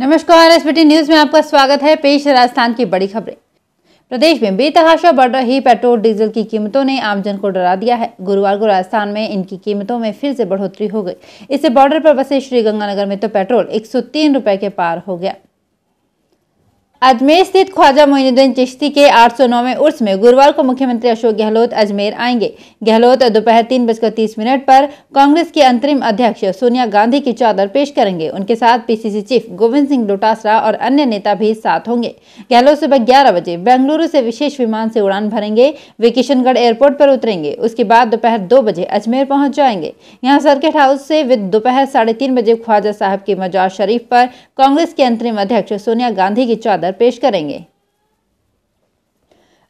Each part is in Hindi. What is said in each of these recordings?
नमस्कार एस न्यूज में आपका स्वागत है पेश राजस्थान की बड़ी खबरें प्रदेश में बेतहाशा बढ़ रही पेट्रोल डीजल की कीमतों ने आमजन को डरा दिया है गुरुवार को राजस्थान में इनकी कीमतों में फिर से बढ़ोतरी हो गई इससे बॉर्डर पर बसे श्रीगंगानगर में तो पेट्रोल एक सौ रुपए के पार हो गया अजमेर स्थित ख्वाजा मोइनुद्दीन चिश्ती के आठ सौ नौवे उर्स में गुरुवार को मुख्यमंत्री अशोक गहलोत अजमेर आएंगे गहलोत दोपहर तीन बजकर तीस मिनट पर कांग्रेस के अंतरिम अध्यक्ष सोनिया गांधी की चादर पेश करेंगे उनके साथ पीसीसी चीफ गोविंद सिंह डोटासरा और अन्य नेता भी साथ होंगे गहलोत सुबह ग्यारह बजे बेंगलुरु से विशेष विमान से उड़ान भरेंगे वे किशनगढ़ एयरपोर्ट पर उतरेंगे उसके बाद दोपहर दो बजे अजमेर पहुंच जाएंगे यहाँ सर्किट हाउस से वे दोपहर साढ़े बजे ख्वाजा साहब के मजार शरीफ पर कांग्रेस के अंतरिम अध्यक्ष सोनिया गांधी की चादर पर पेश करेंगे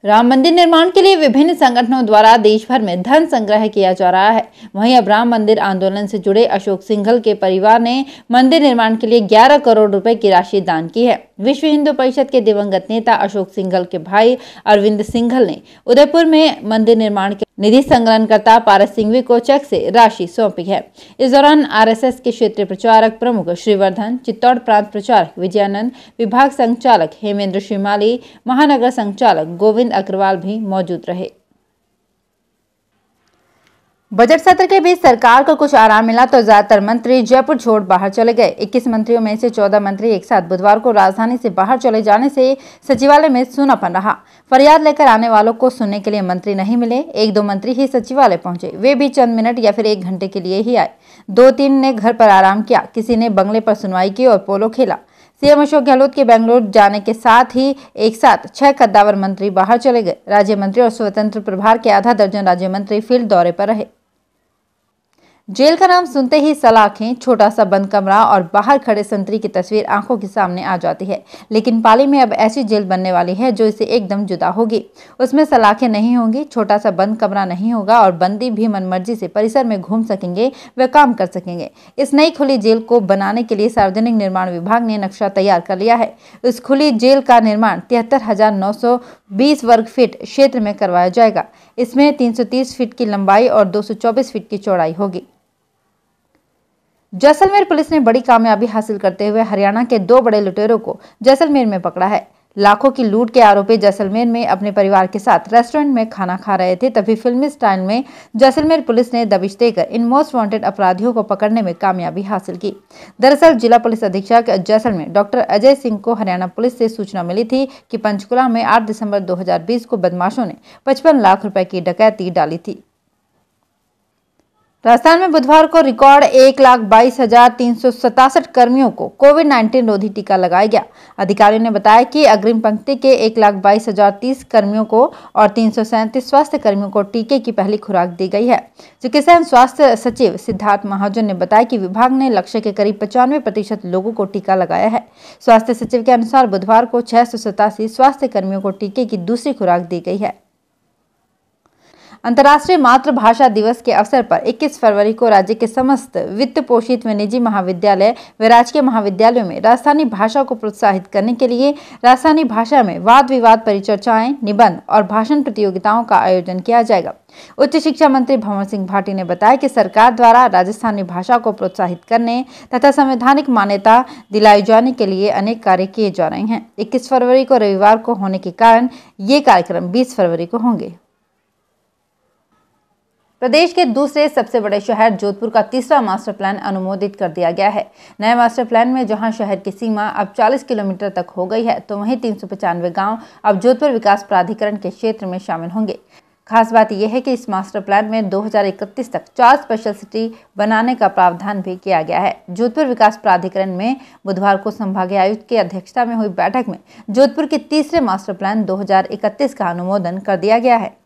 राम मंदिर निर्माण के लिए विभिन्न संगठनों द्वारा देश भर में धन संग्रह किया जा रहा है वहीं अब राम मंदिर आंदोलन से जुड़े अशोक सिंघल के परिवार ने मंदिर निर्माण के लिए 11 करोड़ रुपए की राशि दान की है विश्व हिंदू परिषद के दिवंगत नेता अशोक सिंघल के भाई अरविंद सिंघल ने उदयपुर में मंदिर निर्माण के निधि संग्रहणकर्ता पारस सिंघवी को चेक से राशि सौंपी है इस दौरान आरएसएस के क्षेत्रीय प्रचारक प्रमुख श्रीवर्धन चित्तौड़ प्रांत प्रचारक विजयानंद विभाग संचालक हेमेंद्र श्रीमाली महानगर संचालक गोविंद अग्रवाल भी मौजूद रहे बजट सत्र के बीच सरकार को कुछ आराम मिला तो ज्यादातर मंत्री जयपुर छोड़ बाहर चले गए 21 मंत्रियों में से 14 मंत्री एक साथ बुधवार को राजधानी से बाहर चले जाने से सचिवालय में सुनापन रहा फरियाद लेकर आने वालों को सुनने के लिए मंत्री नहीं मिले एक दो मंत्री ही सचिवालय पहुंचे वे भी चंद मिनट या फिर एक घंटे के लिए ही आए दो तीन ने घर पर आराम किया किसी ने बंगले पर सुनवाई की और पोलो खेला सीएम अशोक गहलोत के बेंगलुरु जाने के साथ ही एक साथ छह कद्दावर मंत्री बाहर चले गए राज्य मंत्री और स्वतंत्र प्रभार के आधा दर्जन राज्य मंत्री फील्ड दौरे पर रहे जेल का नाम सुनते ही सलाखें छोटा सा बंद कमरा और बाहर खड़े संतरी की तस्वीर आंखों के सामने आ जाती है लेकिन पाली में अब ऐसी जेल बनने वाली है जो इसे एकदम जुदा होगी उसमें सलाखें नहीं होंगी छोटा सा बंद कमरा नहीं होगा और बंदी भी मनमर्जी से परिसर में घूम सकेंगे व काम कर सकेंगे इस नई खुली जेल को बनाने के लिए सार्वजनिक निर्माण विभाग ने नक्शा तैयार कर लिया है इस खुली जेल का निर्माण तिहत्तर वर्ग फीट क्षेत्र में करवाया जाएगा इसमें तीन फीट की लंबाई और दो फीट की चौड़ाई होगी जैसलमेर पुलिस ने बड़ी कामयाबी हासिल करते हुए हरियाणा के दो बड़े लुटेरों को जैसलमेर में पकड़ा है लाखों की लूट के आरोपी जैसलमेर में अपने परिवार के साथ रेस्टोरेंट में खाना खा रहे थे तभी फिल्मी स्टाइल में जैसलमेर पुलिस ने दबिश देकर इन मोस्ट वांटेड अपराधियों को पकड़ने में कामयाबी हासिल की दरअसल जिला पुलिस अधीक्षक जैसलमेर डॉक्टर अजय सिंह को हरियाणा पुलिस से सूचना मिली थी कि पंचकुला में आठ दिसंबर दो को बदमाशों ने पचपन लाख रुपए की डकैती डाली थी राजस्थान में बुधवार को रिकॉर्ड एक लाख बाईस हजार तीन सौ सतासठ कर्मियों को कोविड नाइन्टीन रोधी टीका लगाया गया अधिकारियों ने बताया कि अग्रिम पंक्ति के एक लाख बाईस हजार तीस कर्मियों को और तीन सौ सैंतीस स्वास्थ्य कर्मियों को टीके की पहली खुराक दी गई है चिकित्सा एवं स्वास्थ्य सचिव सिद्धार्थ महाजन ने बताया कि विभाग ने लक्ष्य के करीब पचानवे प्रतिशत लोगों को टीका लगाया है स्वास्थ्य सचिव के अनुसार बुधवार को छह स्वास्थ्य कर्मियों को टीके की दूसरी खुराक दी गई है अंतर्राष्ट्रीय मातृभाषा दिवस के अवसर पर 21 फरवरी को राज्य के समस्त वित्त पोषित व निजी महाविद्यालय व राजकीय महाविद्यालयों में राजस्थानी भाषा को प्रोत्साहित करने के लिए राजस्थानी भाषा में वाद विवाद परिचर्चाएं निबंध और भाषण प्रतियोगिताओं का आयोजन किया जाएगा उच्च शिक्षा मंत्री भंवर सिंह भाटी ने बताया कि सरकार द्वारा राजस्थानी भाषा को प्रोत्साहित करने तथा संवैधानिक मान्यता दिलाई जाने के लिए अनेक कार्य किए जा रहे हैं इक्कीस फरवरी को रविवार को होने के कारण ये कार्यक्रम बीस फरवरी को होंगे प्रदेश के दूसरे सबसे बड़े शहर जोधपुर का तीसरा मास्टर प्लान अनुमोदित कर दिया गया है नए मास्टर प्लान में जहां शहर की सीमा अब 40 किलोमीटर तक हो गई है तो वहीं तीन गांव अब जोधपुर विकास प्राधिकरण के क्षेत्र में शामिल होंगे खास बात यह है कि इस मास्टर प्लान में 2031 तक चार स्पेशल सिटी बनाने का प्रावधान भी किया गया है जोधपुर विकास प्राधिकरण में बुधवार को संभागीय आयुक्त की अध्यक्षता में हुई बैठक में जोधपुर के तीसरे मास्टर प्लान 2031 का अनुमोदन कर दिया गया है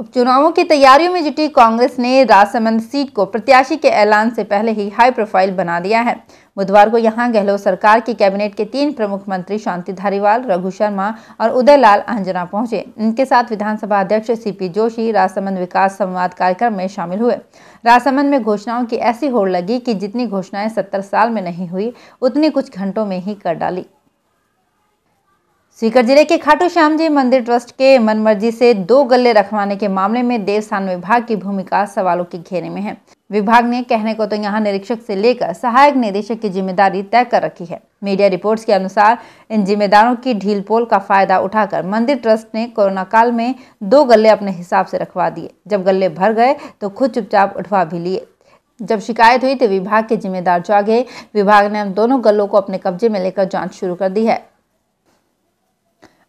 उपचुनावों की तैयारियों में जुटी कांग्रेस ने राजसमंद सीट को प्रत्याशी के ऐलान से पहले ही हाई प्रोफाइल बना दिया है बुधवार को यहां गहलोत सरकार की कैबिनेट के तीन प्रमुख मंत्री शांति धारीवाल रघु शर्मा और उदयलाल आंजना पहुंचे इनके साथ विधानसभा अध्यक्ष सीपी जोशी राजसमंद विकास संवाद कार्यक्रम में शामिल हुए राजसमंद में घोषणाओं की ऐसी होड़ लगी कि जितनी घोषणाएं सत्तर साल में नहीं हुई उतनी कुछ घंटों में ही कर डाली सीकर जिले के खाटू श्याम जी मंदिर ट्रस्ट के मनमर्जी से दो गले रखवाने के मामले में देवस्थान विभाग की भूमिका सवालों के घेरे में है विभाग ने कहने को तो यहां निरीक्षक से लेकर सहायक निदेशक की जिम्मेदारी तय कर रखी है मीडिया रिपोर्ट्स के अनुसार इन जिम्मेदारों की ढील पोल का फायदा उठाकर मंदिर ट्रस्ट ने कोरोना काल में दो गले अपने हिसाब से रखवा दिए जब गले भर गए तो खुद चुपचाप उठवा भी लिए जब शिकायत हुई तो विभाग के जिम्मेदार जागे विभाग ने दोनों गलों को अपने कब्जे में लेकर जांच शुरू कर दी है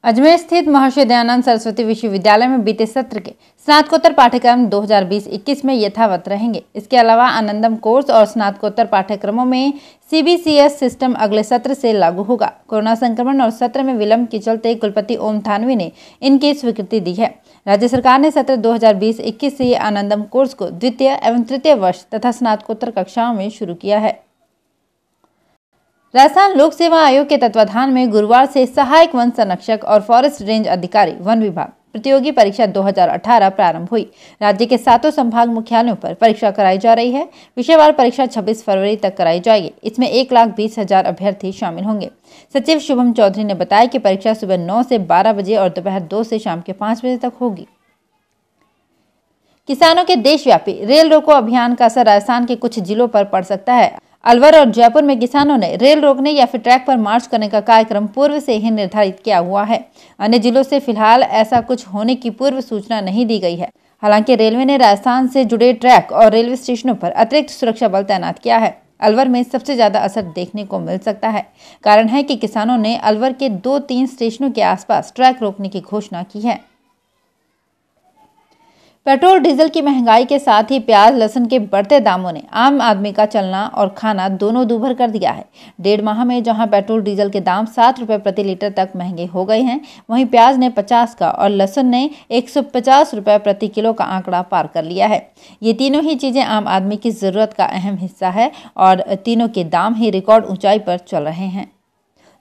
अजमेर स्थित महर्षि दयानंद सरस्वती विश्वविद्यालय में बीते सत्र के स्नातकोत्तर पाठ्यक्रम 2020-21 में यथावत रहेंगे इसके अलावा आनंदम कोर्स और स्नातकोत्तर पाठ्यक्रमों में सीबीसीएस सिस्टम अगले सत्र से लागू होगा कोरोना संक्रमण और सत्र में विलंब के चलते कुलपति ओम थानवी ने इनकी स्वीकृति दी है राज्य सरकार ने सत्र 2020-21 से आनंदम कोर्स को द्वितीय एवं तृतीय वर्ष तथा स्नातकोत्तर कक्षाओं में शुरू किया है राजस्थान लोक सेवा आयोग के तत्वाधान में गुरुवार से सहायक वन संरक्षक और फॉरेस्ट रेंज अधिकारी वन विभाग प्रतियोगी परीक्षा 2018 प्रारंभ हुई राज्य के सातों संभाग मुख्यालयों पर परीक्षा कराई जा रही है विषयवार परीक्षा 26 फरवरी तक कराई जाएगी इसमें एक लाख बीस हजार अभ्यर्थी शामिल होंगे सचिव शुभम चौधरी ने बताया कि परीक्षा सुबह नौ से बारह बजे और दोपहर दो से शाम के पाँच बजे तक होगी किसानों के देशव्यापी रेल रोको अभियान का असर राजस्थान के कुछ जिलों पर पड़ सकता है अलवर और जयपुर में किसानों ने रेल रोकने या फिर ट्रैक पर मार्च करने का कार्यक्रम पूर्व से ही निर्धारित किया हुआ है अन्य जिलों से फिलहाल ऐसा कुछ होने की पूर्व सूचना नहीं दी गई है हालांकि रेलवे ने राजस्थान से जुड़े ट्रैक और रेलवे स्टेशनों पर अतिरिक्त सुरक्षा बल तैनात किया है अलवर में सबसे ज़्यादा असर देखने को मिल सकता है कारण है कि किसानों ने अलवर के दो तीन स्टेशनों के आसपास ट्रैक रोकने की घोषणा की है पेट्रोल डीजल की महंगाई के साथ ही प्याज लहसुन के बढ़ते दामों ने आम आदमी का चलना और खाना दोनों दूभर कर दिया है डेढ़ माह में जहां पेट्रोल डीजल के दाम सात रुपये प्रति लीटर तक महंगे हो गए हैं वहीं प्याज ने पचास का और लहसुन ने एक सौ पचास रुपये प्रति किलो का आंकड़ा पार कर लिया है ये तीनों ही चीज़ें आम आदमी की ज़रूरत का अहम हिस्सा है और तीनों के दाम ही रिकॉर्ड ऊँचाई पर चल रहे हैं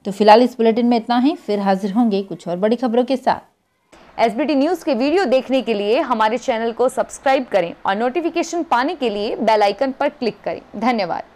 तो फिलहाल इस बुलेटिन में इतना ही फिर हाजिर होंगे कुछ और बड़ी खबरों के साथ एस न्यूज़ के वीडियो देखने के लिए हमारे चैनल को सब्सक्राइब करें और नोटिफिकेशन पाने के लिए बेल आइकन पर क्लिक करें धन्यवाद